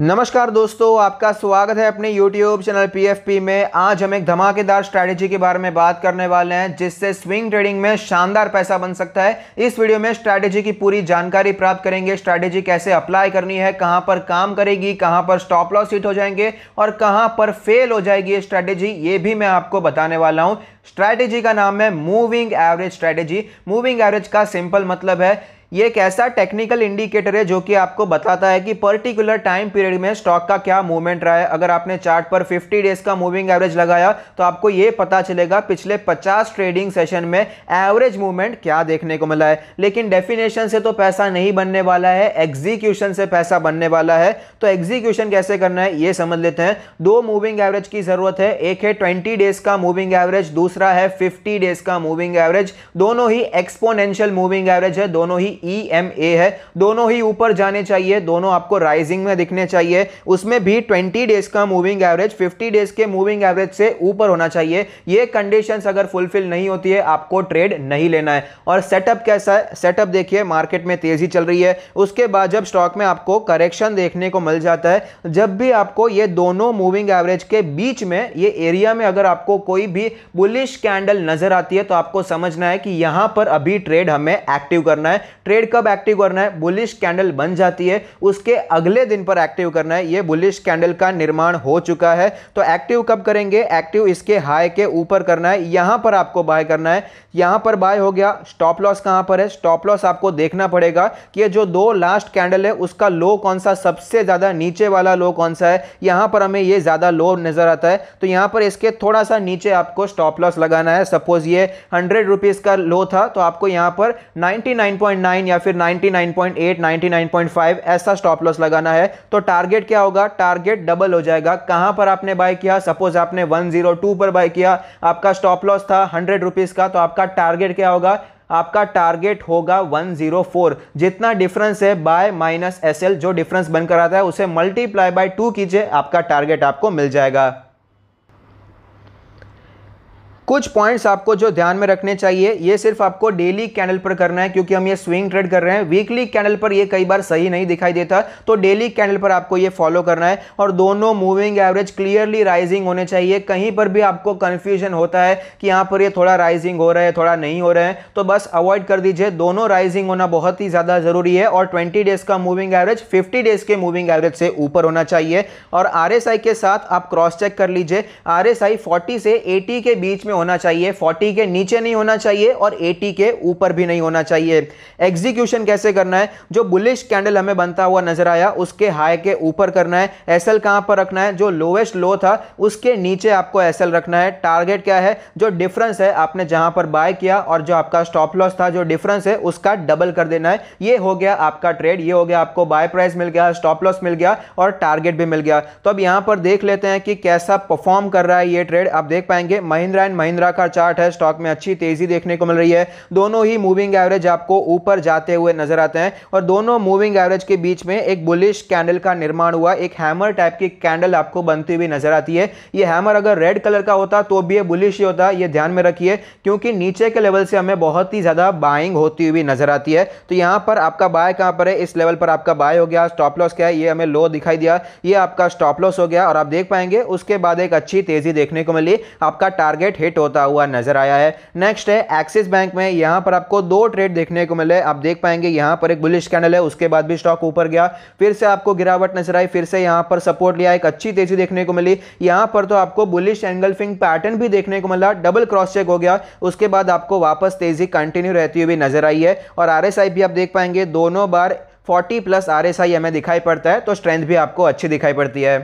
नमस्कार दोस्तों आपका स्वागत है अपने YouTube चैनल PFP में आज हम एक धमाकेदार स्ट्रैटेजी के बारे में बात करने वाले हैं जिससे स्विंग ट्रेडिंग में शानदार पैसा बन सकता है इस वीडियो में स्ट्रैटेजी की पूरी जानकारी प्राप्त करेंगे स्ट्रैटेजी कैसे अप्लाई करनी है कहां पर काम करेगी कहां पर स्टॉप लॉस हिट हो जाएंगे और कहाँ पर फेल हो जाएगी ये स्ट्रैटेजी ये भी मैं आपको बताने वाला हूँ स्ट्रैटेजी का नाम है moving average strategy moving average का सिंपल मतलब है ये एक ऐसा टेक्निकल इंडिकेटर है जो कि आपको बताता है कि पर्टिकुलर टाइम पीरियड में स्टॉक का क्या मूवमेंट रहा है अगर आपने चार्ट पर 50 डेज का मूविंग एवरेज लगाया तो आपको ये पता चलेगा पिछले 50 ट्रेडिंग सेशन में एवरेज मूवमेंट क्या देखने को मिला है लेकिन डेफिनेशन से तो पैसा नहीं बनने वाला है एग्जीक्यूशन से पैसा बनने वाला है तो एग्जीक्यूशन कैसे करना है ये समझ लेते हैं दो मूविंग एवरेज की ज़रूरत है एक है ट्वेंटी डेज का मूविंग एवरेज दूसरा है फिफ्टी डेज का मूविंग एवरेज दोनों ही एक्सपोनेंशियल मूविंग एवरेज है दोनों ही ई एम ए है दोनों ही ऊपर जाने चाहिए दोनों आपको राइजिंग में दिखने चाहिए उसमें भी 20 डेज का मूविंग एवरेज 50 डेज के मूविंग एवरेज से ऊपर होना चाहिए ये कंडीशन अगर फुलफिल नहीं होती है आपको ट्रेड नहीं लेना है और सेटअप कैसा है सेटअप देखिए मार्केट में तेजी चल रही है उसके बाद जब स्टॉक में आपको करेक्शन देखने को मिल जाता है जब भी आपको ये दोनों मूविंग एवरेज के बीच में ये एरिया में अगर आपको कोई भी बुलिश कैंडल नजर आती है तो आपको समझना है कि यहां पर अभी ट्रेड हमें एक्टिव करना है ट्रेड कब एक्टिव करना है बुलिश कैंडल बन जाती है उसके अगले दिन पर एक्टिव करना है ये बुलिश कैंडल का निर्माण हो चुका है तो एक्टिव कब करेंगे एक्टिव इसके हाई के ऊपर करना है यहां पर आपको बाय करना है यहां पर बाय हो गया स्टॉप लॉस कहां पर है स्टॉप लॉस आपको देखना पड़ेगा कि ये जो दो लास्ट कैंडल है उसका लो कौन सा सबसे ज़्यादा नीचे वाला लो कौन सा है यहां पर हमें ये ज़्यादा लो नज़र आता है तो यहां पर इसके थोड़ा सा नीचे आपको स्टॉप लॉस लगाना है सपोज ये हंड्रेड रुपीज़ का लो था तो आपको यहां पर नाइनटी नाइन पॉइंट नाइन 99 या फिर 99.8 99.5 ऐसा स्टॉप लॉस लगाना है तो टारगेट क्या होगा टारगेट डबल हो जाएगा कहां पर आपने बाय किया सपोज आपने 102 पर बाय किया आपका स्टॉप लॉस था हंड्रेड रुपीज़ का तो आपका टारगेट क्या होगा आपका टारगेट होगा 104 जितना डिफरेंस है बाय माइनस एसएल जो डिफरेंस बनकर आता है उसे मल्टीप्लाई बाय टू कीजिए आपका टारगेट आपको मिल जाएगा कुछ पॉइंट्स आपको जो ध्यान में रखने चाहिए ये सिर्फ आपको डेली कैंडल पर करना है क्योंकि हम ये स्विंग ट्रेड कर रहे हैं वीकली कैंडल पर ये कई बार सही नहीं दिखाई देता तो डेली कैंडल पर आपको ये फॉलो करना है और दोनों मूविंग एवरेज क्लियरली राइजिंग होने चाहिए कहीं पर भी आपको कन्फ्यूजन होता है कि यहाँ पर ये थोड़ा राइजिंग हो रहा है थोड़ा नहीं हो रहा है तो बस अवॉइड कर दीजिए दोनों राइजिंग होना बहुत ही ज़्यादा ज़रूरी है और ट्वेंटी डेज़ का मूविंग एवरेज फिफ्टी डेज़ के मूविंग एवरेज से ऊपर होना चाहिए और आर के साथ आप क्रॉस चेक कर लीजिए आर एस से एटी के बीच में में होना चाहिए 40 के नीचे नहीं होना चाहिए और 80 के ऊपर भी नहीं होना चाहिए एग्जीक्यूशन कैसे करना है जो बुलिश कैंडल हमें बनता हुआ नजर आया उसके हाई के ऊपर करना है एस एल कहाँ पर रखना है जो लोवेस्ट लो था उसके नीचे आपको एस एल रखना है टारगेट क्या है जो डिफरेंस है आपने जहां पर बाय किया और जो आपका स्टॉप लॉस था जो डिफरेंस है उसका डबल कर देना है ये हो गया आपका ट्रेड ये हो गया आपको बाय प्राइस मिल गया स्टॉप लॉस मिल गया और टारगेट भी मिल गया तो अब यहां पर देख लेते हैं कि कैसा परफॉर्म कर रहा है ये ट्रेड आप देख पाएंगे महिंद्रा एंड महिंद्रा का चार्ट है स्टॉक में अच्छी तेजी देखने को मिल रही है दोनों ही मूविंग एवरेज आपको ऊपर जाते हुए नजर आते हैं और दोनों मूविंग एवरेज के बीच में एक बुलिश कैंडल का निर्माण हुआ एक हैमर टाइप की कैंडल आपको बनती हुई नजर आती है ये हैमर अगर रेड कलर का होता तो भी ये बुलिश ही होता ये ध्यान में रखिए क्योंकि नीचे के लेवल से हमें बहुत ही ज़्यादा बाइंग होती हुई नजर आती है तो यहां पर आपका बाय कहां पर है इस लेवल पर आपका बाय हो गया स्टॉप लॉस क्या है ये हमें लो दिखाई दिया ये आपका स्टॉप लॉस हो गया और आप देख पाएंगे उसके बाद एक अच्छी तेजी देखने को मिली आपका टारगेट हिट हिट होता हुआ नजर आया है नेक्स्ट है एक्सिस बैंक में यहां पर आपको दो ट्रेड देखने को मिले आप देख पाएंगे यहां पर एक बुलिश कैंडल है उसके बाद भी स्टॉक ऊपर गया फिर से आपको गिरावट नजर आई फिर से यहां पर सपोर्ट लिया एक अच्छी तेजी देखने को मिली यहां पर तो आपको बुलिश एंगल्फिंग पैटर्न भी देखने को मिला डबल क्रॉस चेक हो गया उसके बाद आपको वापस तेजी कंटिन्यू रहती हुई नजर आई है और आर भी आप देख पाएंगे दोनों बार 40 प्लस आर एस हमें दिखाई पड़ता है तो स्ट्रेंथ भी आपको अच्छी दिखाई पड़ती है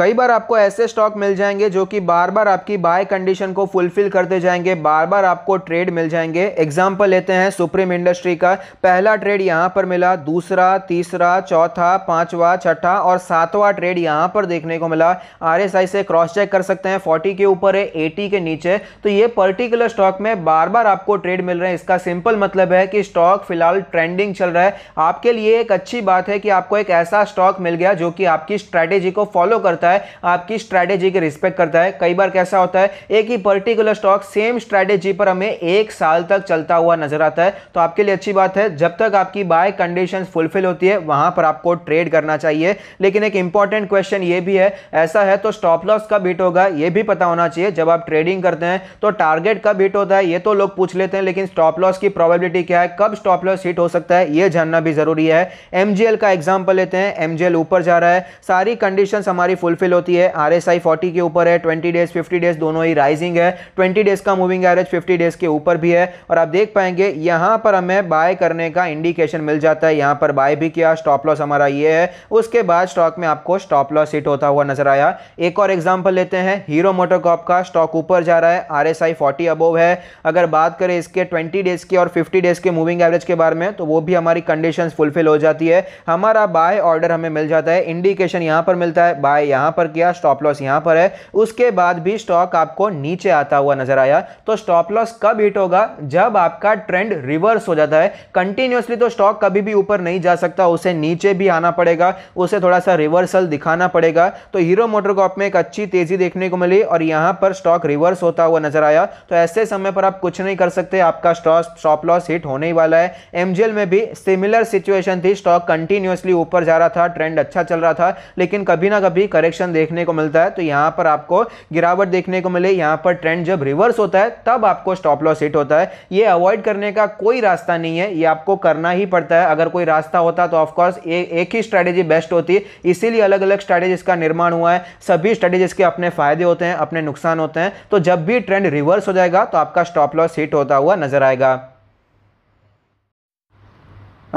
कई बार आपको ऐसे स्टॉक मिल जाएंगे जो कि बार बार आपकी बाय कंडीशन को फुलफिल करते जाएंगे बार बार आपको ट्रेड मिल जाएंगे एग्जाम्पल लेते हैं सुप्रीम इंडस्ट्री का पहला ट्रेड यहाँ पर मिला दूसरा तीसरा चौथा पांचवा छठा और सातवां ट्रेड यहाँ पर देखने को मिला आर से क्रॉस चेक कर सकते हैं फोर्टी के ऊपर है एटी के नीचे तो ये पर्टिकुलर स्टॉक में बार बार आपको ट्रेड मिल रहे हैं इसका सिंपल मतलब है कि स्टॉक फिलहाल ट्रेंडिंग चल रहा है आपके लिए एक अच्छी बात है कि आपको एक ऐसा स्टॉक मिल गया जो कि आपकी स्ट्रैटेजी को फॉलो करता है करता है आपकी स्ट्रैटेजी के रिस्पेक्ट करता है कई बार कैसा होता है एक ही पर्टिकुलर स्टॉक सेम स्ट्रैटेजी पर हमें एक साल तक चलता हुआ नजर आता है तो आपके लिए अच्छी बात है जब तक आपकी बाय कंडीशन फुलफिल होती है वहां पर आपको ट्रेड करना चाहिए लेकिन एक इंपॉर्टेंट क्वेश्चन ये भी है ऐसा है तो स्टॉप लॉस कब हिट होगा ये भी पता होना चाहिए जब आप ट्रेडिंग करते हैं तो टारगेट कब हिट होता है ये तो लोग पूछ लेते हैं लेकिन स्टॉप लॉस की प्रोबेबिलिटी क्या है कब स्टॉप लॉस हिट हो सकता है ये जानना भी जरूरी है एमजीएल का एग्जाम्पल लेते हैं एमजीएल ऊपर जा रहा है सारी कंडीशन हमारी फुलफिल फिल होती है आर एस आई फोर्टी के ऊपर है ट्वेंटी डेज फिफ्टी डेज दोनों ही राइजिंग है ट्वेंटी डेज का मूविंग एवरेज फिफ्टी डेज के ऊपर भी है और आप देख पाएंगे यहाँ पर हमें बाय करने का इंडिकेशन मिल जाता है यहाँ पर बाय भी किया स्टॉप लॉस हमारा ये है उसके बाद स्टॉक में आपको स्टॉप लॉस हिट होता हुआ नजर आया एक और एग्जाम्पल लेते हैं हीरो मोटोकॉप का स्टॉक ऊपर जा रहा है R S I forty above है अगर बात करें इसके ट्वेंटी डेज की और फिफ्टी डेज के मूविंग एवरेज के बारे में तो वो भी हमारी कंडीशन फुलफिल हो जाती है हमारा बाय ऑर्डर हमें मिल जाता है इंडिकेशन यहाँ पर मिलता है बाय यहां यहां पर किया स्टॉप लॉस यहां पर है उसके बाद भी स्टॉक आपको नीचे आता हुआ नजर आया तो स्टॉप लॉस कब हिट होगा जब आपका ट्रेंड रिवर्स हो जाता है कंटिन्यूसली तो स्टॉक कभी भी ऊपर नहीं जा सकता उसे नीचे भी आना पड़ेगा उसे थोड़ा सा रिवर्सल दिखाना पड़ेगा तो हीरो मोटर कॉप में एक अच्छी तेजी देखने को मिली और यहां पर स्टॉक रिवर्स होता हुआ नजर आया तो ऐसे समय पर आप कुछ नहीं कर सकते आपका स्टॉप लॉस हिट होने ही वाला है एमजीएल में भी सिमिलर सिचुएशन थी स्टॉक कंटिन्यूसली ऊपर जा रहा था ट्रेंड अच्छा चल रहा था लेकिन कभी ना कभी करेक्ट करेक्शन देखने को मिलता है तो यहां पर आपको गिरावट देखने को मिले यहां पर ट्रेंड जब रिवर्स होता है तब आपको स्टॉप लॉस हिट होता है ये अवॉइड करने का कोई रास्ता नहीं है ये आपको करना ही पड़ता है अगर कोई रास्ता होता तो ऑफकोर्स एक ही स्ट्रैटेजी बेस्ट होती है इसीलिए अलग अलग स्ट्रैटेजीज का निर्माण हुआ है सभी स्ट्रैटेजीज के अपने फायदे होते हैं अपने नुकसान होते हैं तो जब भी ट्रेंड रिवर्स हो जाएगा तो आपका स्टॉप लॉस हिट होता हुआ नजर आएगा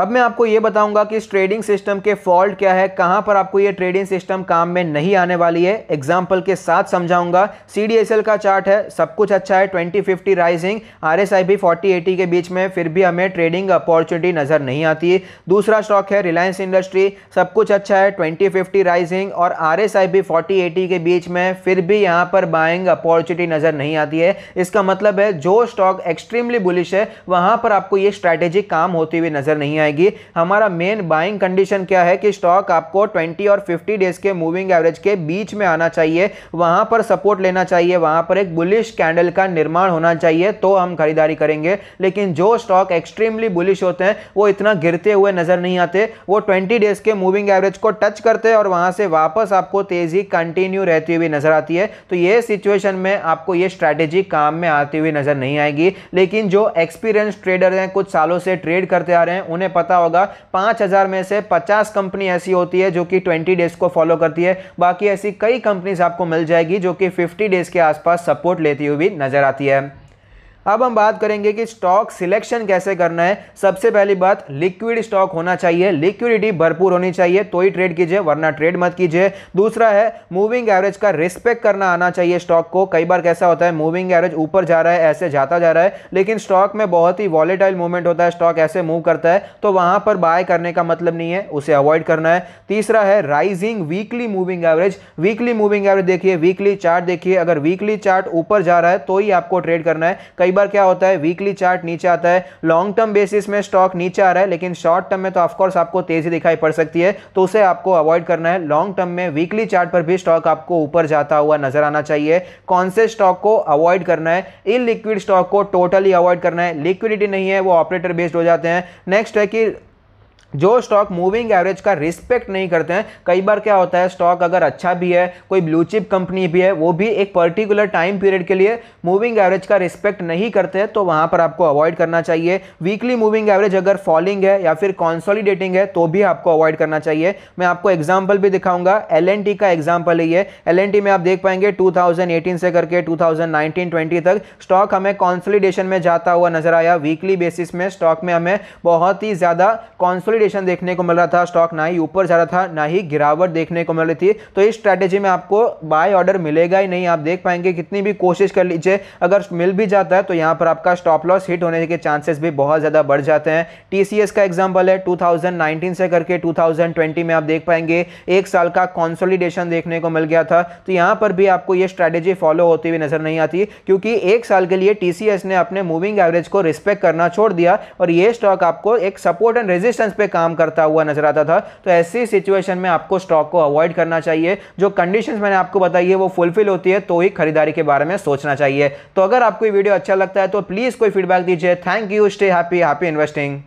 अब मैं आपको ये बताऊंगा कि इस ट्रेडिंग सिस्टम के फॉल्ट क्या है कहाँ पर आपको ये ट्रेडिंग सिस्टम काम में नहीं आने वाली है एग्जाम्पल के साथ समझाऊंगा सी का चार्ट है सब कुछ अच्छा है 2050 राइजिंग आर भी 4080 के बीच में फिर भी हमें ट्रेडिंग अपॉर्चुनिटी नज़र नहीं आती है दूसरा स्टॉक है रिलायंस इंडस्ट्री सब कुछ अच्छा है ट्वेंटी राइजिंग और आर भी फोर्टी के बीच में फिर भी यहाँ पर बाइंग अपॉर्चुनिटी नज़र नहीं आती है इसका मतलब है जो स्टॉक एक्सट्रीमली बुलिश है वहाँ पर आपको ये स्ट्रैटेजी काम होती हुई नज़र नहीं आएगी हमारा मेन बाइंग कंडीशन क्या है कि स्टॉक आपको 20 और 50 डेज के मूविंग एवरेज के बीच में आना चाहिए वहां पर सपोर्ट लेना चाहिए वहां पर एक बुलिश कैंडल का निर्माण होना चाहिए तो हम खरीदारी करेंगे लेकिन जो स्टॉक एक्सट्रीमली बुलिश होते हैं वो इतना गिरते हुए नजर नहीं आते वो ट्वेंटी डेज के मूविंग एवरेज को टच करते हैं और वहां से वापस आपको तेजी कंटिन्यू रहती हुई नजर आती है तो ये सिचुएशन में आपको ये स्ट्रैटेजी काम में आती हुई नजर नहीं आएगी लेकिन जो एक्सपीरियंस ट्रेडर हैं कुछ सालों से ट्रेड करते आ रहे हैं उन्हें पता होगा पांच हज़ार में से पचास कंपनी ऐसी होती है जो कि ट्वेंटी डेज़ को फॉलो करती है बाकी ऐसी कई कंपनीज आपको मिल जाएगी जो कि फिफ्टी डेज़ के आसपास सपोर्ट लेती हुई नज़र आती है अब हम बात करेंगे कि स्टॉक सिलेक्शन कैसे करना है सबसे पहली बात लिक्विड स्टॉक होना चाहिए लिक्विडिटी भरपूर होनी चाहिए तो ही ट्रेड कीजिए वरना ट्रेड मत कीजिए दूसरा है मूविंग एवरेज का रिस्पेक्ट करना आना चाहिए स्टॉक को कई बार कैसा होता है मूविंग एवरेज ऊपर जा रहा है ऐसे जाता जा रहा है लेकिन स्टॉक में बहुत ही वॉलेटाइल मूवमेंट होता है स्टॉक ऐसे मूव करता है तो वहां पर बाय करने का मतलब नहीं है उसे अवॉइड करना है तीसरा है rising weekly moving average weekly moving average देखिए वीकली चार्ट देखिए अगर वीकली चार्ट ऊपर जा रहा है तो ही आपको ट्रेड करना है कई कई बार क्या होता है वीकली चार्ट नीचे आता है लॉन्ग टर्म बेसिस में स्टॉक नीचे आ रहा है लेकिन शॉर्ट टर्म में तो ऑफकोर्स आपको तेजी दिखाई पड़ सकती है तो उसे आपको अवॉइड करना है लॉन्ग टर्म में वीकली चार्ट पर भी स्टॉक आपको ऊपर जाता हुआ नजर आना चाहिए कौन से स्टॉक को अवॉइड करना है इन लिक्विड स्टॉक को टोटली अवॉइड करना है लिक्विडिटी नहीं है वो ऑपरेटर बेस्ड हो जाते हैं नेक्स्ट है कि जो स्टॉक मूविंग एवरेज का रिस्पेक्ट नहीं करते हैं कई बार क्या होता है स्टॉक अगर अच्छा भी है कोई ब्लू चिप कंपनी भी है वो भी एक पर्टिकुलर टाइम पीरियड के लिए मूविंग एवरेज का रिस्पेक्ट नहीं करते हैं तो वहां पर आपको अवॉइड करना चाहिए वीकली मूविंग एवरेज अगर फॉलिंग है या फिर कॉन्सोलीडेटिंग है तो भी आपको अवॉइड करना चाहिए मैं आपको एग्जाम्पल भी दिखाऊंगा एल का एग्जाम्पल है ये एल में आप देख पाएंगे टू से करके टू थाउजेंड तक स्टॉक हमें कॉन्सोलिडेशन में जाता हुआ नजर आया वीकली बेसिस में स्टॉक में हमें बहुत ही ज़्यादा कॉन्सोलिडेट कंसोलिडेशन देखने को मिल रहा था स्टॉक ना ही ऊपर जा रहा था ना ही गिरावट देखने को मिल रही थी तो इस स्ट्रैटेजी में आपको बाय ऑर्डर मिलेगा ही नहीं आप देख पाएंगे कितनी भी कोशिश कर लीजिए अगर मिल भी जाता है तो यहाँ पर आपका स्टॉप लॉस हिट होने के चांसेस भी बहुत ज़्यादा बढ़ जाते हैं टी का एग्जाम्पल है टू से करके टू में आप देख पाएंगे एक साल का कॉन्सोलिडेशन देखने को मिल गया था तो यहाँ पर भी आपको ये स्ट्रैटेजी फॉलो होती हुई नज़र नहीं आती क्योंकि एक साल के लिए टी ने अपने मूविंग एवरेज को रिस्पेक्ट करना छोड़ दिया और ये स्टॉक आपको एक सपोर्ट एंड रेजिस्टेंस पे काम करता हुआ नजर आता था तो ऐसी सिचुएशन में आपको स्टॉक को अवॉइड करना चाहिए जो कंडीशंस मैंने आपको बताई है वो फुलफिल होती है तो ही खरीदारी के बारे में सोचना चाहिए तो अगर आपको वीडियो अच्छा लगता है तो प्लीज़ कोई फीडबैक दीजिए thank you stay happy happy investing